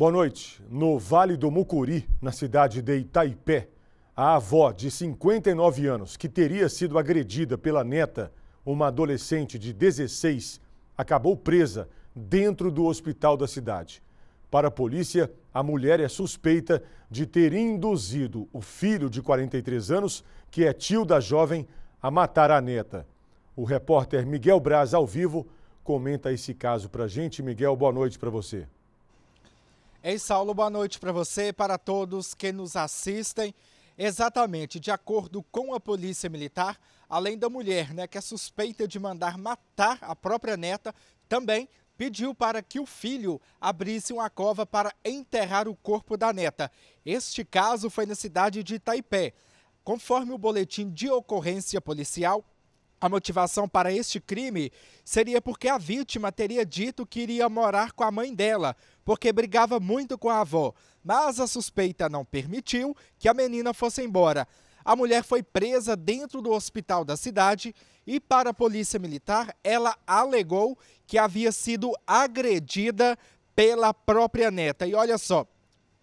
Boa noite. No Vale do Mucuri, na cidade de Itaipé, a avó de 59 anos, que teria sido agredida pela neta, uma adolescente de 16, acabou presa dentro do hospital da cidade. Para a polícia, a mulher é suspeita de ter induzido o filho de 43 anos, que é tio da jovem, a matar a neta. O repórter Miguel Braz, ao vivo, comenta esse caso para gente. Miguel, boa noite para você. Ei, Saulo, boa noite para você, para todos que nos assistem. Exatamente, de acordo com a Polícia Militar, além da mulher, né, que é suspeita de mandar matar a própria neta, também pediu para que o filho abrisse uma cova para enterrar o corpo da neta. Este caso foi na cidade de Itaipé. Conforme o boletim de ocorrência policial, a motivação para este crime seria porque a vítima teria dito que iria morar com a mãe dela, porque brigava muito com a avó, mas a suspeita não permitiu que a menina fosse embora. A mulher foi presa dentro do hospital da cidade e, para a polícia militar, ela alegou que havia sido agredida pela própria neta. E olha só,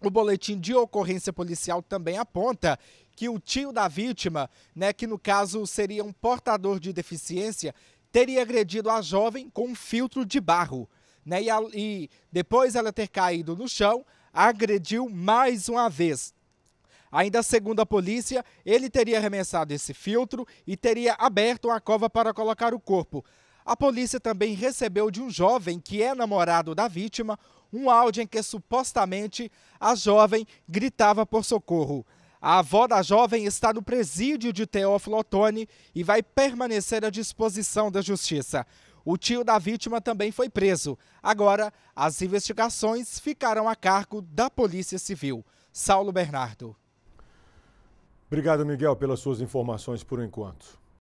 o boletim de ocorrência policial também aponta que o tio da vítima, né, que no caso seria um portador de deficiência, teria agredido a jovem com um filtro de barro. Né, e, a, e depois ela ter caído no chão, agrediu mais uma vez. Ainda segundo a polícia, ele teria arremessado esse filtro e teria aberto uma cova para colocar o corpo. A polícia também recebeu de um jovem que é namorado da vítima um áudio em que supostamente a jovem gritava por socorro. A avó da jovem está no presídio de Teófilo Otoni e vai permanecer à disposição da justiça. O tio da vítima também foi preso. Agora, as investigações ficarão a cargo da Polícia Civil. Saulo Bernardo. Obrigado, Miguel, pelas suas informações por enquanto.